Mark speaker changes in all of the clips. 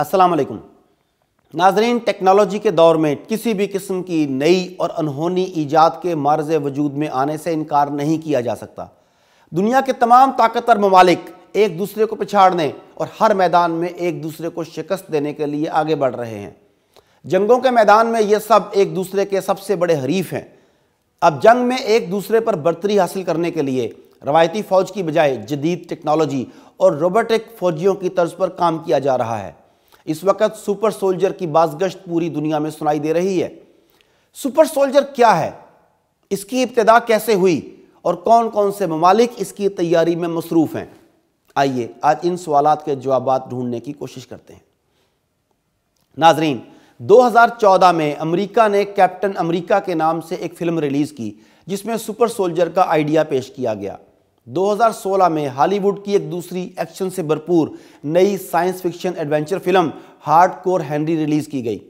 Speaker 1: अस्सलाम वालेकुम नाजरीन टेक्नोलॉजी के दौर में किसी भी किस्म की नई और अनहोनी ईजाद के मार्ज वजूद में आने से इनकार नहीं किया जा सकता दुनिया के तमाम ताकतवर ममालिक एक दूसरे को पिछाड़ने और हर मैदान में एक दूसरे को शिकस्त देने के लिए आगे बढ़ रहे हैं जंगों के मैदान में ये सब एक दूसरे के सबसे बड़े हरीफ हैं अब जंग में एक दूसरे पर बर्तरी हासिल करने के लिए रवायती फ़ौज की बजाय जदीद टेक्नोलॉजी और रोबोटिक फ़ौजियों की तर्ज पर काम किया जा रहा है इस वक्त सुपर सोल्जर की बाजगश्त पूरी दुनिया में सुनाई दे रही है सुपर सोल्जर क्या है इसकी इब्तदा कैसे हुई और कौन कौन से ममालिक इसकी तैयारी में मसरूफ़ हैं आइए आज इन सवाल के जवाब ढूंढने की कोशिश करते हैं नाजरीन 2014 में अमेरिका ने कैप्टन अमेरिका के नाम से एक फ़िल्म रिलीज़ की जिसमें सुपर सोल्जर का आइडिया पेश किया गया 2016 में हॉलीवुड की एक दूसरी एक्शन से भरपूर नई science fiction adventure film hard core Henry release की गई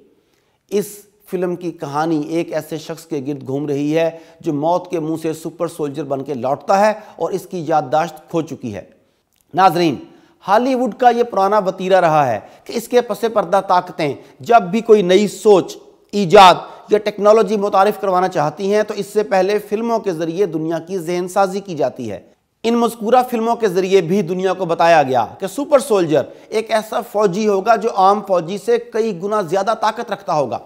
Speaker 1: इस फिल्म की कहानी एक ऐसे शख्स के गिर्द घूम रही है जो मौत के मुंह से सुपर सोल्जर बन के लौटता है और इसकी याददाश्त खो चुकी है नाजरीन हॉलीवुड का यह पुराना वतीरा रहा है कि इसके पसे पर्दा ताकतें जब भी कोई नई सोच ईजाद या टेक्नोलॉजी मुतारफ़ करवाना चाहती हैं तो इससे पहले फिल्मों के ज़रिए दुनिया की जहन साजी की जाती है इन मजकूरा फिल्मों के ज़रिए भी दुनिया को बताया गया कि सुपर सोल्जर एक ऐसा फौजी होगा जो आम फौजी से कई गुना ज़्यादा ताकत रखता होगा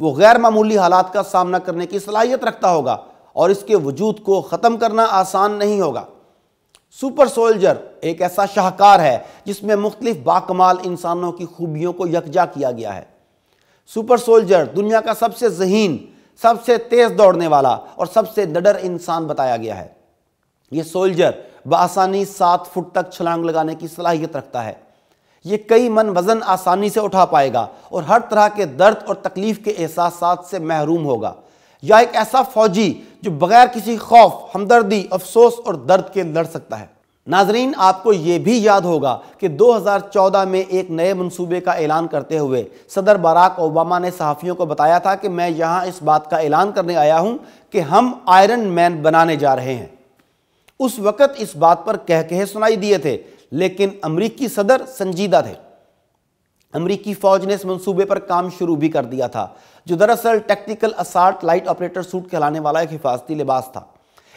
Speaker 1: वो गैर मामूली हालात का सामना करने की सलाहियत रखता होगा और इसके वजूद को ख़त्म करना आसान नहीं होगा सुपर सोल्जर एक ऐसा शाहकार है जिसमें मुख्तलिफ बाकमाल इंसानों की खूबियों को यकजा किया गया है सुपर सोल्जर दुनिया का सबसे जहीन सबसे तेज़ दौड़ने वाला और सबसे डडर इंसान बताया गया है ये सोल्जर बसानी सात फुट तक छलांग लगाने की सलाहियत रखता है ये कई मन वज़न आसानी से उठा पाएगा और हर तरह के दर्द और तकलीफ़ के एहसास से महरूम होगा या एक ऐसा फौजी जो बगैर किसी खौफ हमदर्दी अफसोस और दर्द के लड़ सकता है नाजरीन आपको यह भी याद होगा कि 2014 में एक नए मंसूबे का ऐलान करते हुए सदर बराक ओबामा ने सहाफ़ियों को बताया था कि मैं यहाँ इस बात का ऐलान करने आया हूँ कि हम आयरन मैन बनाने जा रहे हैं उस वक़्त इस बात पर कह कहे सुनाई दिए थे लेकिन अमरीकी सदर संजीदा थे अमरीकी फ़ौज ने इस मंसूबे पर काम शुरू भी कर दिया था जो दरअसल technical assault light operator suit कहलाने वाला एक हिफाजती लिबास था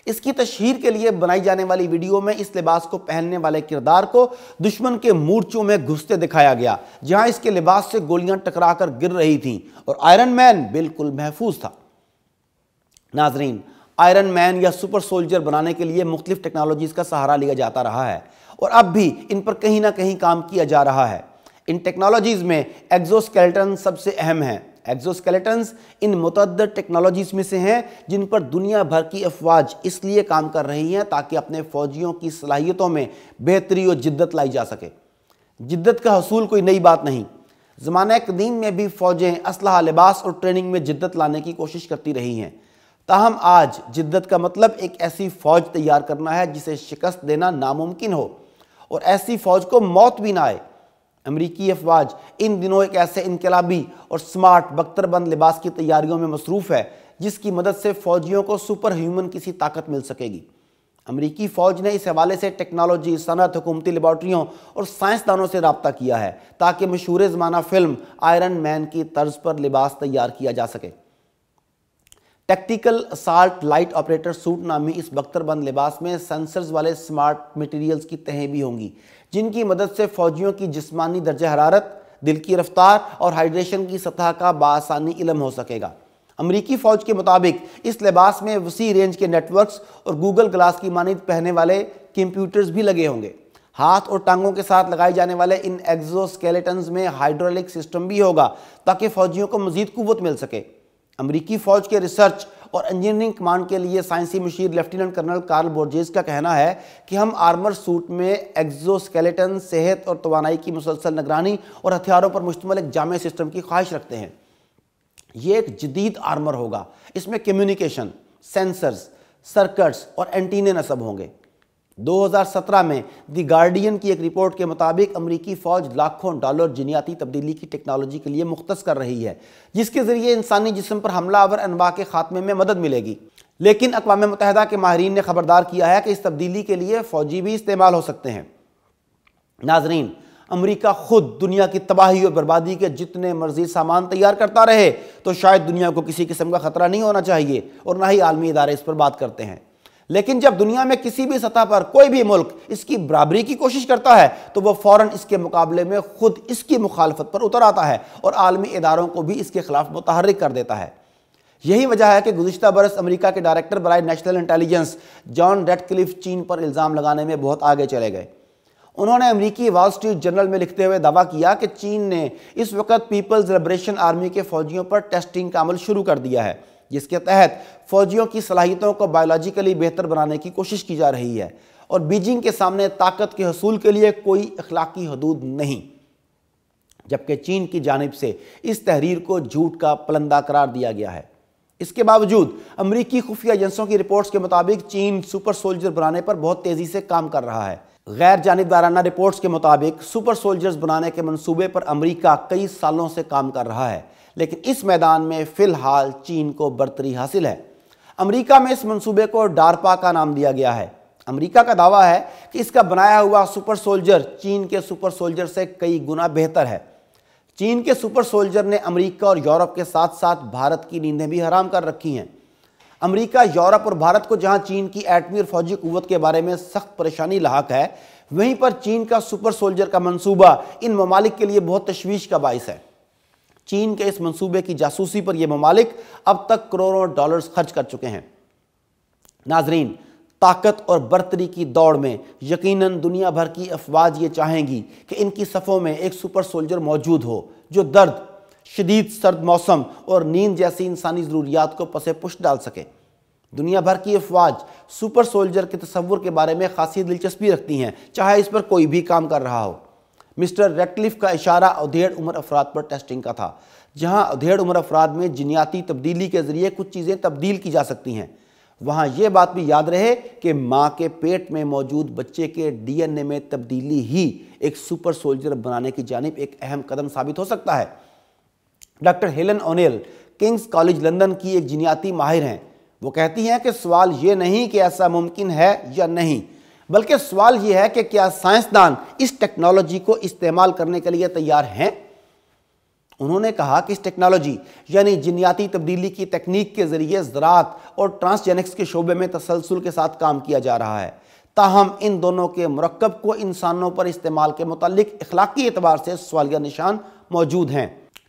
Speaker 1: इसकी तशहर के लिए बनाई जाने वाली वीडियो में इस लिबास को पहनने वाले किरदार को दुश्मन के मूर्चों में घुसते दिखाया गया जहां इसके लिबास से गोलियां टकराकर गिर रही थीं और आयरन मैन बिल्कुल महफूज था नाजरीन आयरन मैन या सुपर सोल्जर बनाने के लिए मुख्तलिफ टेक्नोलॉजीज़ का सहारा लिया जाता रहा है और अब भी इन पर कहीं ना कहीं काम किया जा रहा है इन टेक्नोलॉजीज़ में एग्जोस्केलेटन सबसे अहम है एग्जोस्केलेटन्स इन मुतद टेक्नोलॉजीज में से हैं जिन पर दुनिया भर की अफवाज इसलिए काम कर रही हैं ताकि अपने फौजियों की सलाहियतों में बेहतरी और जिद्दत लाई जा सके जिद्दत का हसूल कोई नई बात नहीं जमान कदीम में भी फ़ौजें असलहा लिबास और ट्रेनिंग में जिद्दत लाने की कोशिश करती रही हैं ताहम आज जिद्दत का मतलब एक ऐसी फौज तैयार करना है जिसे शिकस्त देना नामुमकिन हो और ऐसी फौज को मौत भी ना आए अमरीकी अफवाज इन दिनों एक ऐसे इनकलाबी और स्मार्ट बख्तरबंद लिबास की तैयारियों में मसरूफ़ है जिसकी मदद से फौजियों को सुपर ह्यूमन किसी ताकत मिल सकेगी अमरीकी फ़ौज ने इस हवाले से टेक्नोलॉजी सनत हुकूमती लेबॉर्ट्रियों और साइंसदानों से रबता किया है ताकि मशहूर ज़माना फ़िल्म आयरन मैन की तर्ज पर लिबास तैयार किया जा सके tactical assault light operator suit नामी इस बख्तरबंद लिबास में सेंसर्स वाले स्मार्ट मटेरियल्स की तहें भी होंगी जिनकी मदद से फौजियों की जिस्मानी दर्ज हरारत दिल की रफ्तार और हाइड्रेशन की सतह का बासानी इलम हो सकेगा अमरीकी फ़ौज के मुताबिक इस लिबास में वसी रेंज के नेटवर्क्स और गूगल ग्लास की मानद पहने वाले कंप्यूटर्स भी लगे होंगे हाथ और टांगों के साथ लगाए जाने वाले इन एग्जोस्केलेटन्स में हाइड्रोलिक सिस्टम भी होगा ताकि फौजियों को मजीद कुत मिल सके अमरीकी फ़ौज के रिसर्च और इंजीनियरिंग कमांड के लिए साइंसी मशीर लेफ्टिनेंट कर्नल कार्ल बोर्जेस का कहना है कि हम आर्मर सूट में एक्जोस्केलेटन सेहत और तोानाई की मुसलसल निगरानी और हथियारों पर मुश्तमल एक जाम सिस्टम की ख्वाहिश रखते हैं ये एक जदीद आर्मर होगा इसमें कम्युनिकेशन सेंसर्स सर्कट्स और एंटीने नसब होंगे 2017 में द गार्डियन की एक रिपोर्ट के मुताबिक अमरीकी फ़ौज लाखों डॉलर जिनियाती तब्दीली की टेक्नोलॉजी के लिए मुख्त कर रही है जिसके ज़रिए इंसानी जिसम पर हमला और अनवा के खात्मे में मदद मिलेगी लेकिन अकवा मतहदा के माहरीन ने ख़बरदार किया है कि इस तब्दीली के लिए फ़ौजी भी इस्तेमाल हो सकते हैं नाजरीन अमरीका खुद दुनिया की तबाही और बर्बादी के जितने मर्जी सामान तैयार करता रहे तो शायद दुनिया को किसी किस्म का ख़तरा नहीं होना चाहिए और ना ही आलमी इदारे इस पर बात करते हैं लेकिन जब दुनिया में किसी भी सतह पर कोई भी मुल्क इसकी बराबरी की कोशिश करता है तो वह फौरन इसके मुकाबले में खुद इसकी मुखालफत पर उतर आता है और आलमी इदारों को भी इसके खिलाफ मुतहरक कर देता है यही वजह है कि गुजशत बरस अमरीका के डायरेक्टर बरए नेशनल इंटेलिजेंस जॉन रेडक्लिफ चीन पर इल्ज़ाम लगाने में बहुत आगे चले गए उन्होंने अमरीकी वॉल स्ट्रीट जर्नल में लिखते हुए दावा किया कि चीन ने इस वक्त पीपल्स लिब्रेशन आर्मी के फौजियों पर टेस्टिंग का अमल शुरू कर दिया है जिसके तहत फौजियों की सलाहियतों को बायोलॉजिकली बेहतर बनाने की कोशिश की जा रही है और बीजिंग के सामने ताकत के हसूल के लिए कोई अखलाकी हदूद नहीं जबकि चीन की जानब से इस तहरीर को झूठ का पलंदा करार दिया गया है इसके बावजूद अमरीकी खुफिया एजेंसियों की रिपोर्ट्स के मुताबिक चीन सुपर सोल्जर बनाने पर बहुत तेज़ी से काम कर रहा है गैर जानबदाराना रिपोर्ट्स के मुताबिक सुपर सोल्जर्स बनाने के मनसूबे पर अमरीका कई सालों से काम कर रहा है लेकिन इस मैदान में फ़िलहाल चीन को बर्तरी हासिल है अमेरिका में इस मंसूबे को डारपा का नाम दिया गया है अमेरिका का दावा है कि इसका बनाया हुआ सुपर सोल्जर चीन के सुपर सोल्जर से कई गुना बेहतर है चीन के सुपर सोल्जर ने अमेरिका और यूरोप के साथ साथ भारत की नींदें भी हराम कर रखी हैं अमेरिका यूरोप और भारत को जहां चीन की एटमी और फौजी कुवत के बारे में सख्त परेशानी लाक है वहीं पर चीन का सुपर सोल्जर का मंसूबा इन ममालिक के लिए बहुत तशवीश का बायस है चीन के इस मंसूबे की जासूसी पर यह ममालिक अब तक करोड़ों डॉलर्स खर्च कर चुके हैं नाजरीन ताकत और बर्तरी की दौड़ में यकीनन दुनिया भर की अफवाज ये चाहेंगी कि इनकी सफ़ों में एक सुपर सोल्जर मौजूद हो जो दर्द शदीद सर्द मौसम और नींद जैसी इंसानी ज़रूरियात को पसे पुष्ट डाल सके दुनिया भर की अफवाज सुपर सोल्जर के तस्वुर के बारे में खासी दिलचस्पी रखती हैं चाहे इस पर कोई भी काम कर रहा हो मिस्टर रेटलिफ का इशारा अधेड़ उम्र अफराद पर टेस्टिंग का था जहां अधेड़ उम्र अफराद में जिनियाती तब्दीली के ज़रिए कुछ चीज़ें तब्दील की जा सकती हैं वहाँ यह बात भी याद रहे कि माँ के पेट में मौजूद बच्चे के डीएनए में तब्दीली ही एक सुपर सोल्जर बनाने की जानब एक अहम कदम साबित हो सकता है doctor Helen O'Neill King's College London की एक जिनियाती माहिर हैं वो कहती हैं कि सवाल ये नहीं कि ऐसा मुमकिन है या नहीं बल्कि सवाल यह है कि क्या साइंसदान इस टेक्नोलॉजी को इस्तेमाल करने के लिए तैयार हैं उन्होंने कहा कि इस टेक्नोलॉजी यानी जिनियाती तब्दीली की तकनीक के ज़रिए ज़रात और ट्रांसजेनिक्स के शोबे में तसलसल के साथ काम किया जा रहा है ताहम इन दोनों के मरकब को इंसानों पर इस्तेमाल के मतलब इखलाकी एतबार से सवालिया निशान मौजूद हैं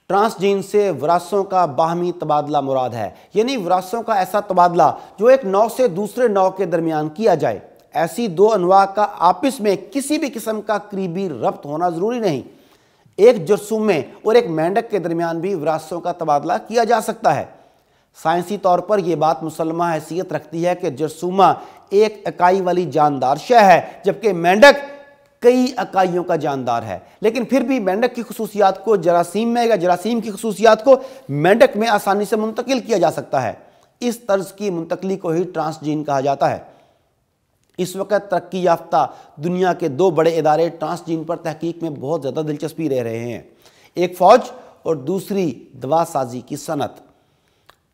Speaker 1: ट्रांसजीन से वरासों का बाहमी तबादला मुराद है यानी वरासों का ऐसा तबादला जो एक नौ से दूसरे नौ के दरमियान किया जाए ऐसी दो अनवा का आपस में किसी भी किस्म का करीबी रब्त होना ज़रूरी नहीं एक जरसूम में और एक मेंढक के दरमियान भी विरासतों का तबादला किया जा सकता है साइंसी तौर पर यह बात मुसलमा हैसियत रखती है कि जरसुमा एक इकाई वाली जानदार शह है जबकि मेंढक कई इकाइयों का जानदार है लेकिन फिर भी मेंढक की खसूसियात को जरासीम में या जरासीम की खसूसियात को मेंढक में आसानी से मुंतकिल किया जा सकता है इस तर्ज की मुंतकली को ही ट्रांसजीन कहा जाता है इस वक्त तरक्की याफ्ता दुनिया के दो बड़े इदारे ट्रांसजीन पर तहकीक में बहुत ज़्यादा दिलचस्पी रह रहे हैं एक फ़ौज और दूसरी दवा साजी की सनत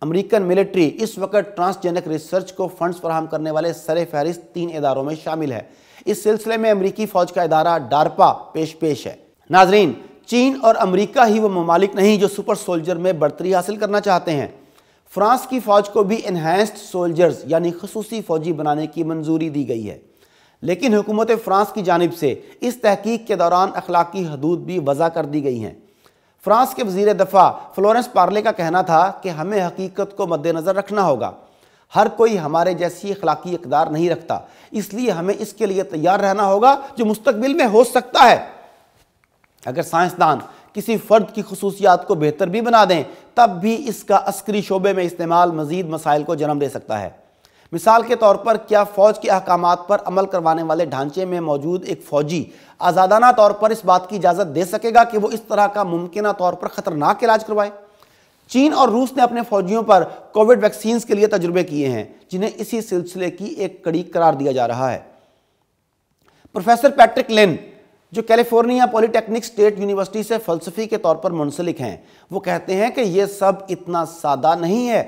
Speaker 1: अमेरिकन मिलिट्री इस वक्त ट्रांसजेनिक रिसर्च को फंड्स फराहम करने वाले सर फहरिस्त तीन इदारों में शामिल है इस सिलसिले में अमरीकी फ़ौज का इदारा डारपा पेश पेश है नाजरीन चीन और अमरीका ही वो ममालिक नहीं जो सुपर सोल्जर में बढ़तरी हासिल करना चाहते हैं फ्रांस की फ़ौज को भी इन्हेंस्ड सोल्जर्स यानी खसूसी फ़ौजी बनाने की मंजूरी दी गई है लेकिन हुकूमत फ़्रांस की जानब से इस तहकीक के दौरान अखलाकी हदूद भी वज़ा कर दी गई हैं फ्रांस के वजीर दफ़ा फ्लोरेंस पार्ले का कहना था कि हमें हकीकत को मद्देनज़र रखना होगा हर कोई हमारे जैसी अखलाकी इकदार नहीं रखता इसलिए हमें इसके लिए तैयार रहना होगा जो मुस्तबिल में हो सकता है अगर साइंसदान किसी फ़र्द की खसूसियात को बेहतर भी बना दें तब भी इसका अस्करी शोबे में इस्तेमाल मज़ीद मसाइल को जन्म दे सकता है मिसाल के तौर पर क्या फ़ौज के अहकाम पर अमल करवाने वाले ढांचे में मौजूद एक फ़ौजी आज़ादाना तौर पर इस बात की इजाज़त दे सकेगा कि वो इस तरह का मुमकिन तौर पर ख़तरनाक इलाज करवाए चीन और रूस ने अपने फौजियों पर कोविड वैक्सीन के लिए तजुर्बे किए हैं जिन्हें इसी सिलसिले की एक कड़ी करार दिया जा रहा है प्रोफेसर पैट्रिक लेन जो कैलिफोर्निया पॉलिटेक्निक स्टेट यूनिवर्सिटी से फलसफी के तौर पर मुंसलिक हैं वो कहते हैं कि ये सब इतना सादा नहीं है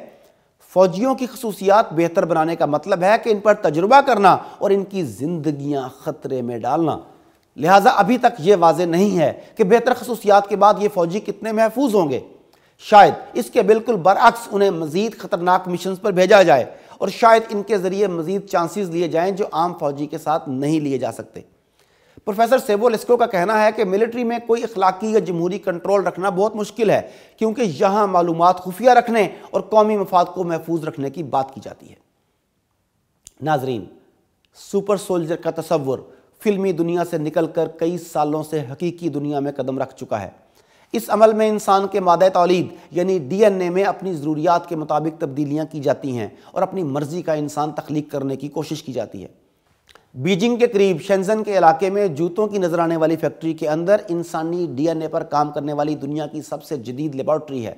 Speaker 1: फौजियों की खसूसियात बेहतर बनाने का मतलब है कि इन पर तजुर्बा करना और इनकी जिंदगियां ख़तरे में डालना लिहाजा अभी तक ये वाज नहीं है कि बेहतर खसूसियात के बाद ये फ़ौजी कितने महफूज होंगे शायद इसके बिल्कुल बरअक्स उन्हें मज़ीद ख़तरनाक मिशन पर भेजा जाए और शायद इनके ज़रिए मज़ीद चांसेस लिए जाएँ जो आम फौजी के साथ नहीं लिए जा सकते प्रोफेसर सेबोलिस्को का कहना है कि मिलिट्री में कोई अखलाकी या जमहूरी कंट्रोल रखना बहुत मुश्किल है क्योंकि यहाँ मालूम खुफिया रखने और कौमी मफाद को महफूज रखने की बात की जाती है नाजरीन सुपर सोल्जर का तस्वर फिल्मी दुनिया से निकल कर कई सालों से हकीकी दुनिया में कदम रख चुका है इस अमल में इंसान के मादा तोलीद यानी डीएनए में अपनी ज़रूरियात के मुताबिक तब्दीलियाँ की जाती हैं और अपनी मर्ज़ी का इंसान तख्लीक करने की कोशिश की जाती है बीजिंग के करीब शेंजन के इलाके में जूतों की नजर आने वाली फैक्ट्री के अंदर इंसानी डीएनए पर काम करने वाली दुनिया की सबसे जदीद लेबॉर्ट्री है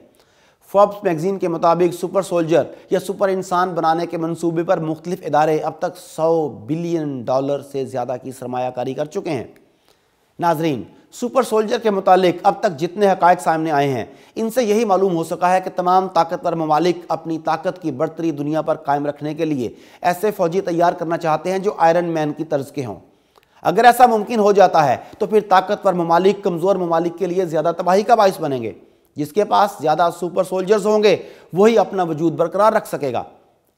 Speaker 1: फॉर्ब्स मैगजीन के मुताबिक सुपर सोल्जर या सुपर इंसान बनाने के मंसूबे पर मुख्तलिफ इदारे अब तक सौ बिलियन डॉलर से ज़्यादा की सरमाकारी कर चुके हैं नाजरीन सुपर सोल्जर के मुतालिक अब तक जितने हकायक सामने आए हैं इनसे यही मालूम हो सका है कि तमाम ताकतवर ममालिक अपनी ताकत की बढ़तरी दुनिया पर कायम रखने के लिए ऐसे फौजी तैयार करना चाहते हैं जो आयरन मैन की तर्ज के हों अगर ऐसा मुमकिन हो जाता है तो फिर ताकतवर ममालिक कमज़ोर ममालिक के लिए ज़्यादा तबाही का बायस बनेंगे जिसके पास ज़्यादा सुपर सोल्जर्स होंगे वही अपना वजूद बरकरार रख सकेगा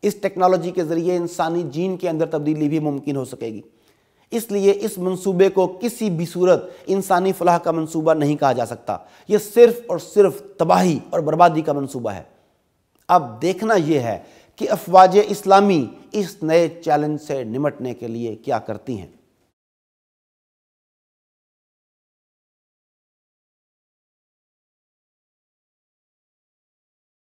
Speaker 1: इस टेक्नोलॉजी के ज़रिए इंसानी जीन के अंदर तब्दीली भी मुमकिन हो सकेगी इसलिए इस मंसूबे को किसी भी सूरत इंसानी फलाह का मंसूबा नहीं कहा जा सकता ये सिर्फ और सिर्फ तबाही और बर्बादी का मंसूबा है अब देखना यह है कि अफवाज इस्लामी इस नए चैलेंज से निमटने के लिए क्या करती हैं